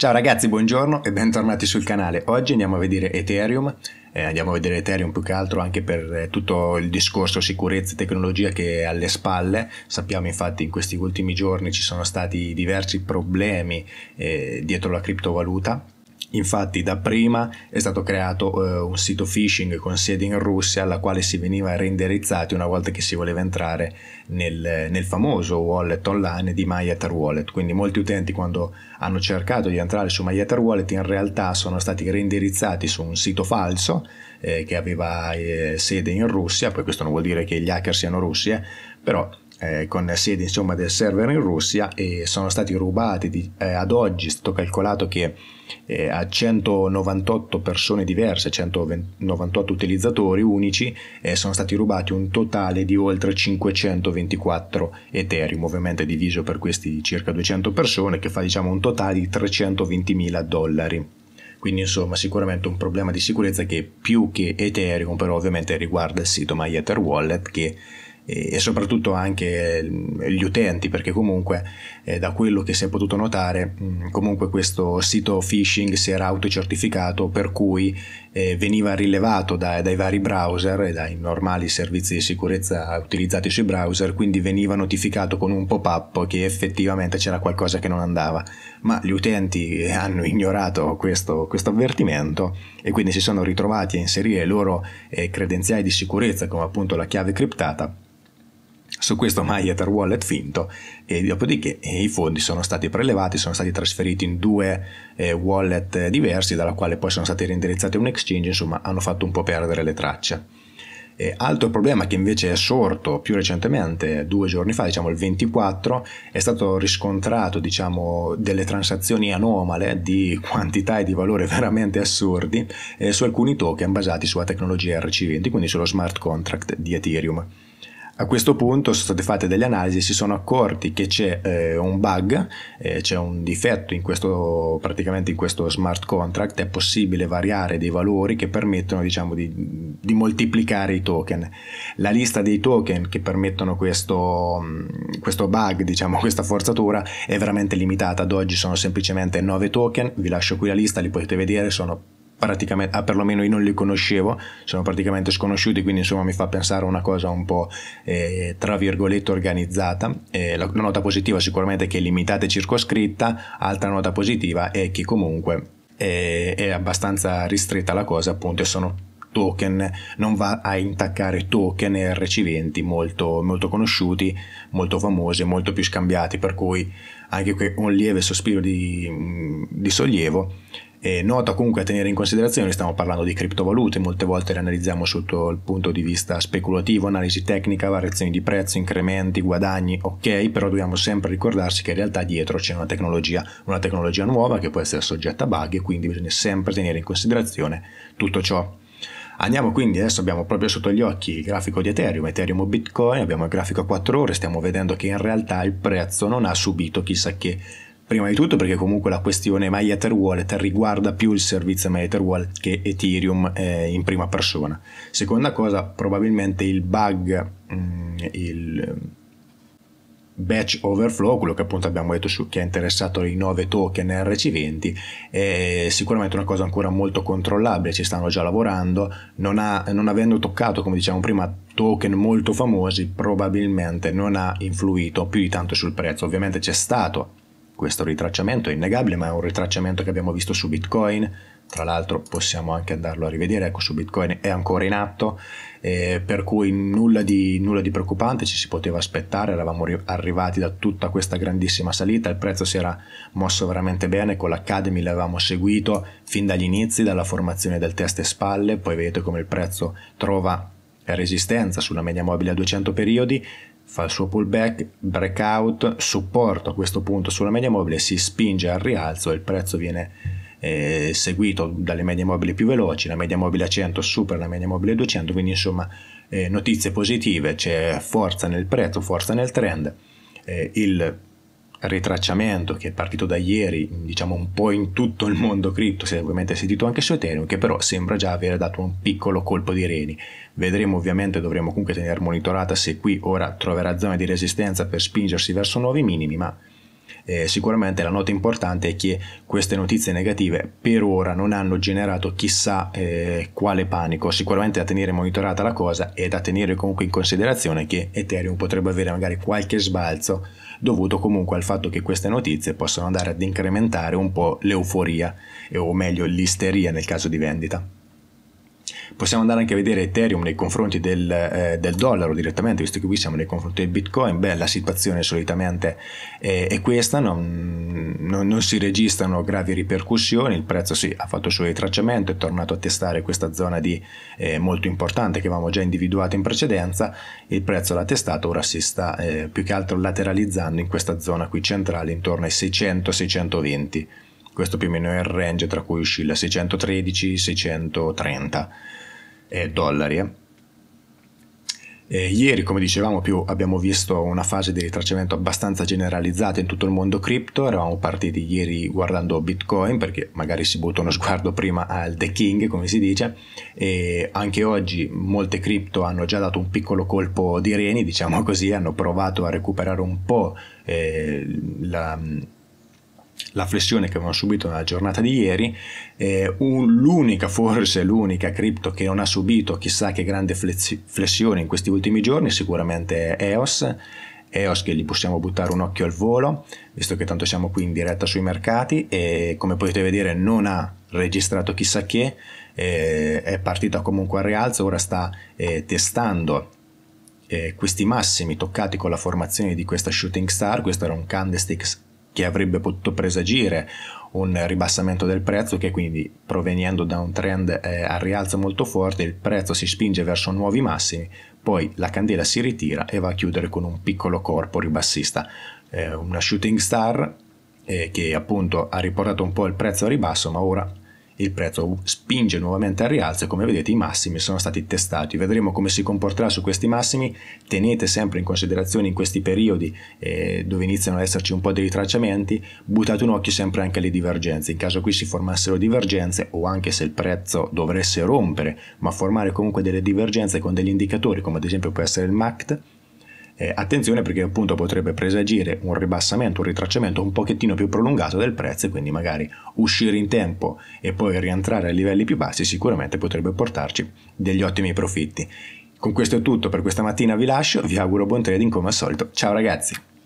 Ciao ragazzi, buongiorno e bentornati sul canale. Oggi andiamo a vedere Ethereum, eh, andiamo a vedere Ethereum più che altro anche per eh, tutto il discorso sicurezza e tecnologia che è alle spalle. Sappiamo infatti in questi ultimi giorni ci sono stati diversi problemi eh, dietro la criptovaluta Infatti dapprima è stato creato eh, un sito phishing con sede in Russia alla quale si veniva reindirizzati una volta che si voleva entrare nel, nel famoso wallet online di MyEther Wallet. Quindi molti utenti quando hanno cercato di entrare su MyEther Wallet in realtà sono stati reindirizzati su un sito falso eh, che aveva eh, sede in Russia, poi questo non vuol dire che gli hacker siano russi, eh, però eh, con sede insomma, del server in Russia e sono stati rubati di, eh, ad oggi è stato calcolato che eh, a 198 persone diverse 198 utilizzatori unici eh, sono stati rubati un totale di oltre 524 ethereum ovviamente diviso per questi circa 200 persone che fa diciamo un totale di 320 mila dollari quindi insomma sicuramente un problema di sicurezza che più che Ethereum però ovviamente riguarda il sito MyEtherWallet che e soprattutto anche mm, gli utenti perché comunque eh, da quello che si è potuto notare mm, comunque questo sito phishing si era autocertificato per cui eh, veniva rilevato da, dai vari browser e dai normali servizi di sicurezza utilizzati sui browser quindi veniva notificato con un pop-up che effettivamente c'era qualcosa che non andava ma gli utenti eh, hanno ignorato questo, questo avvertimento e quindi si sono ritrovati a inserire le loro eh, credenziali di sicurezza come appunto la chiave criptata su questo MyEther Wallet finto e dopodiché i fondi sono stati prelevati, sono stati trasferiti in due eh, wallet eh, diversi dalla quale poi sono stati reindirizzati a un exchange, insomma hanno fatto un po' perdere le tracce. E altro problema che invece è sorto più recentemente, due giorni fa, diciamo il 24, è stato riscontrato diciamo, delle transazioni anomale di quantità e di valore veramente assurdi eh, su alcuni token basati sulla tecnologia RC20, quindi sullo smart contract di Ethereum. A questo punto sono state fatte delle analisi e si sono accorti che c'è eh, un bug, eh, c'è un difetto in questo, praticamente in questo smart contract, è possibile variare dei valori che permettono diciamo, di, di, moltiplicare i token. La lista dei token che permettono questo, mm, questo bug, diciamo, questa forzatura, è veramente limitata, ad oggi sono semplicemente 9 token, vi lascio qui la lista, li potete vedere, sono praticamente, ah, perlomeno io non li conoscevo, sono praticamente sconosciuti, quindi insomma mi fa pensare a una cosa un po' eh, tra virgolette organizzata. Eh, la, la nota positiva sicuramente è che è limitata e circoscritta, altra nota positiva è che comunque è, eh, è abbastanza ristretta la cosa, appunto, e sono token, non va a intaccare token RC20 molto, molto conosciuti, molto famosi, molto più scambiati, per cui anche qui un lieve sospiro di, di sollievo è noto comunque a tenere in considerazione, stiamo parlando di criptovalute, molte volte le analizziamo sotto il punto di vista speculativo, analisi tecnica, variazioni di prezzo, incrementi, guadagni, ok, però dobbiamo sempre ricordarsi che in realtà dietro c'è una tecnologia, una tecnologia nuova che può essere soggetta a bug e quindi bisogna sempre tenere in considerazione tutto ciò. Andiamo quindi, adesso abbiamo proprio sotto gli occhi il grafico di Ethereum, Ethereum o Bitcoin, abbiamo il grafico a 4 ore, stiamo vedendo che in realtà il prezzo non ha subito chissà che Prima di tutto perché comunque la questione My Ether Wallet riguarda più il servizio My Ether Wallet che Ethereum eh, in prima persona. Seconda cosa, probabilmente il bug, mh, mm, il eh, batch overflow, quello che appunto abbiamo detto su, chi è interessato ai 9 token RC20, è sicuramente una cosa ancora molto controllabile, ci stanno già lavorando, non, ha, non avendo toccato, come diciamo prima, token molto famosi, probabilmente non ha influito più di tanto sul prezzo. Ovviamente c'è stato questo ritracciamento è innegabile, ma è un ritracciamento che abbiamo visto su Bitcoin. Tra l'altro possiamo anche andarlo a rivedere, ecco su Bitcoin è ancora in atto, eh, per cui nulla di, nulla di, preoccupante, ci si poteva aspettare, eravamo ri- arrivati da tutta questa grandissima salita, il prezzo si era mosso veramente bene, con l'Academy l'avevamo seguito fin dagli inizi, dalla formazione del test e spalle, poi vedete come il prezzo trova resistenza sulla media mobile a 200 periodi, fa il suo pullback, breakout, supporto a questo punto sulla media mobile, si spinge al rialzo e il prezzo viene eh, seguito dalle medie mobili più veloci, la media mobile a 100 supera la media mobile a 200, quindi insomma eh, notizie positive, c'è forza nel prezzo, forza nel trend, eh, il ritracciamento che è partito da ieri, diciamo un po' in tutto il mondo cripto, si è ovviamente sentito anche su Ethereum, che però sembra già aver dato un piccolo colpo di reni. Vedremo ovviamente, dovremo comunque tenere monitorata se qui ora troverà zone di resistenza per spingersi verso nuovi minimi, ma eh, sicuramente la nota importante è che queste notizie negative per ora non hanno generato chissà eh, quale panico, sicuramente da tenere monitorata la cosa e da tenere comunque in considerazione che Ethereum potrebbe avere magari qualche sbalzo dovuto comunque al fatto che queste notizie possono andare ad incrementare un po' l'euforia o meglio l'isteria nel caso di vendita. Possiamo andare anche a vedere Ethereum nei confronti del, eh, del dollaro direttamente, visto che qui siamo nei confronti del Bitcoin. Beh, la situazione solitamente è, è questa, non, non, non, si registrano gravi ripercussioni, il prezzo sì, ha fatto il suo ritracciamento, è tornato a testare questa zona di, eh, molto importante che avevamo già individuato in precedenza, il prezzo l'ha testato, ora si sta eh, più che altro lateralizzando in questa zona qui centrale intorno ai 600-620 questo più o meno è il range tra cui uscì oscilla 613-630 eh, dollari. Eh. Eh, ieri, come dicevamo più, abbiamo visto una fase di ritracciamento abbastanza generalizzata in tutto il mondo cripto. Eravamo partiti ieri guardando Bitcoin, perché magari si butta uno sguardo prima al The King, come si dice. E anche oggi molte cripto hanno già dato un piccolo colpo di reni, diciamo così, hanno provato a recuperare un po' eh, la la flessione che avevano subito nella giornata di ieri, eh, un, l'unica, forse l'unica cripto che non ha subito chissà che grande flessione in questi ultimi giorni sicuramente è EOS, EOS che gli possiamo buttare un occhio al volo, visto che tanto siamo qui in diretta sui mercati e come potete vedere non ha registrato chissà che, eh, è partita comunque al rialzo, ora sta eh, testando eh, questi massimi toccati con la formazione di questa shooting star, questo era un candlestick che avrebbe potuto presagire un ribassamento del prezzo che quindi proveniendo da un trend eh, a rialzo molto forte il prezzo si spinge verso nuovi massimi poi la candela si ritira e va a chiudere con un piccolo corpo ribassista eh, una shooting star eh, che appunto ha riportato un po' il prezzo a ribasso ma ora il prezzo spinge nuovamente al rialzo e come vedete i massimi sono stati testati. Vedremo come si comporterà su questi massimi. Tenete sempre in considerazione in questi periodi eh, dove iniziano ad esserci un po' dei ritracciamenti, buttate un occhio sempre anche alle divergenze. In caso qui si formassero divergenze o anche se il prezzo dovesse rompere, ma formare comunque delle divergenze con degli indicatori come ad esempio può essere il MACT eh, attenzione perché appunto potrebbe presagire un ribassamento, un ritracciamento un pochettino più prolungato del prezzo e quindi magari uscire in tempo e poi rientrare a livelli più bassi sicuramente potrebbe portarci degli ottimi profitti. Con questo è tutto per questa mattina, vi lascio, vi auguro buon trading come al solito, ciao ragazzi!